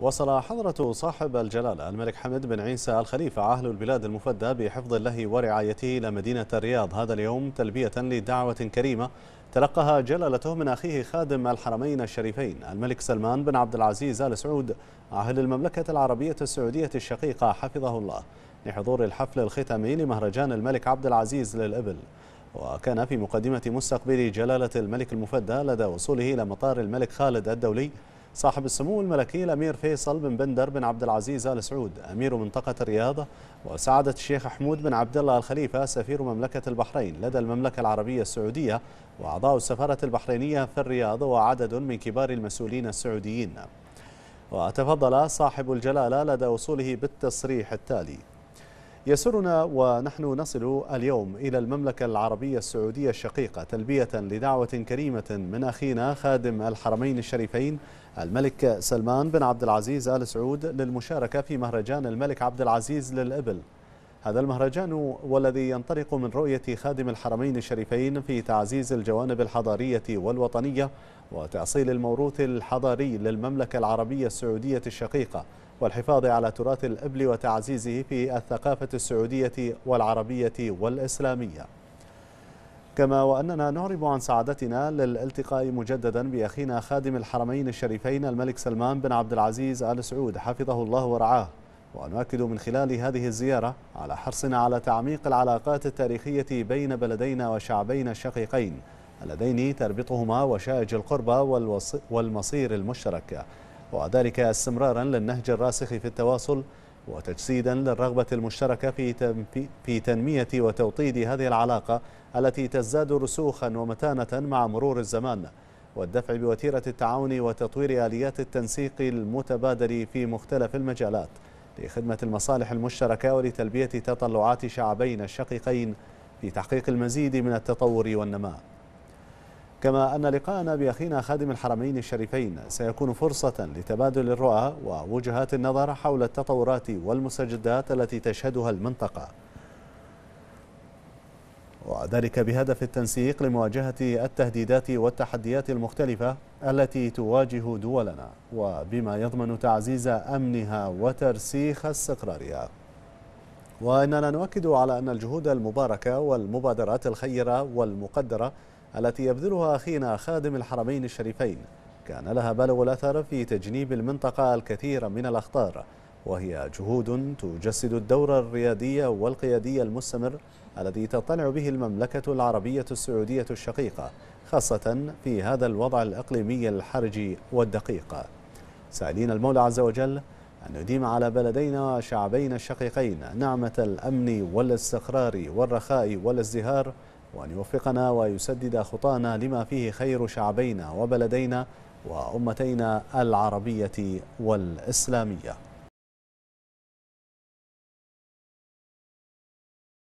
وصل حضرة صاحب الجلالة الملك حمد بن عيسى الخليفة عاهل البلاد المفدى بحفظ الله ورعايته إلى مدينة الرياض هذا اليوم تلبية لدعوة كريمة تلقاها جلالته من أخيه خادم الحرمين الشريفين الملك سلمان بن عبد العزيز آل سعود عاهل المملكة العربية السعودية الشقيقة حفظه الله لحضور الحفل الختامي لمهرجان الملك عبد العزيز للإبل وكان في مقدمة مستقبل جلالة الملك المفدى لدى وصوله إلى مطار الملك خالد الدولي صاحب السمو الملكي الأمير فيصل بن بندر بن عبد العزيز آل سعود أمير منطقة الرياض وسعادة الشيخ حمود بن عبد الله الخليفة سفير مملكة البحرين لدى المملكة العربية السعودية وأعضاء السفارة البحرينية في الرياض وعدد من كبار المسؤولين السعوديين وتفضل صاحب الجلالة لدى وصوله بالتصريح التالي يسرنا ونحن نصل اليوم إلى المملكة العربية السعودية الشقيقة تلبية لدعوة كريمة من أخينا خادم الحرمين الشريفين الملك سلمان بن عبد العزيز آل سعود للمشاركة في مهرجان الملك عبد العزيز للإبل هذا المهرجان والذي ينطلق من رؤية خادم الحرمين الشريفين في تعزيز الجوانب الحضارية والوطنية وتأصيل الموروث الحضاري للمملكة العربية السعودية الشقيقة والحفاظ على تراث الإبل وتعزيزه في الثقافة السعودية والعربية والإسلامية كما وأننا نعرب عن سعادتنا للالتقاء مجددا بأخينا خادم الحرمين الشريفين الملك سلمان بن عبد العزيز آل سعود حفظه الله ورعاه ونؤكد من خلال هذه الزيارة على حرصنا على تعميق العلاقات التاريخية بين بلدينا وشعبين الشقيقين اللذين تربطهما وشائج القربة والمصير المشترك وذلك استمرارا للنهج الراسخ في التواصل وتجسيدا للرغبة المشتركة في في تنمية وتوطيد هذه العلاقة التي تزداد رسوخا ومتانة مع مرور الزمان والدفع بوتيرة التعاون وتطوير آليات التنسيق المتبادل في مختلف المجالات لخدمة المصالح المشتركة ولتلبية تطلعات شعبين الشقيقين في تحقيق المزيد من التطور والنماء كما أن لقاءنا بأخينا خادم الحرمين الشريفين سيكون فرصة لتبادل الرؤى ووجهات النظر حول التطورات والمستجدات التي تشهدها المنطقة وذلك بهدف التنسيق لمواجهة التهديدات والتحديات المختلفة التي تواجه دولنا وبما يضمن تعزيز أمنها وترسيخ استقرارها وإننا نؤكد على أن الجهود المباركة والمبادرات الخيرة والمقدرة التي يبذلها أخينا خادم الحرمين الشريفين كان لها بلغ الأثر في تجنيب المنطقة الكثير من الأخطار وهي جهود تجسد الدور الريادي والقيادي المستمر الذي تطلع به المملكة العربية السعودية الشقيقة خاصة في هذا الوضع الإقليمي الحرج والدقيق سائلين المولى عز وجل أن يديم على بلدينا وشعبينا الشقيقين نعمة الأمن والاستقرار والرخاء والازدهار وأن يوفقنا ويسدد خطانا لما فيه خير شعبينا وبلدينا وأمتينا العربية والإسلامية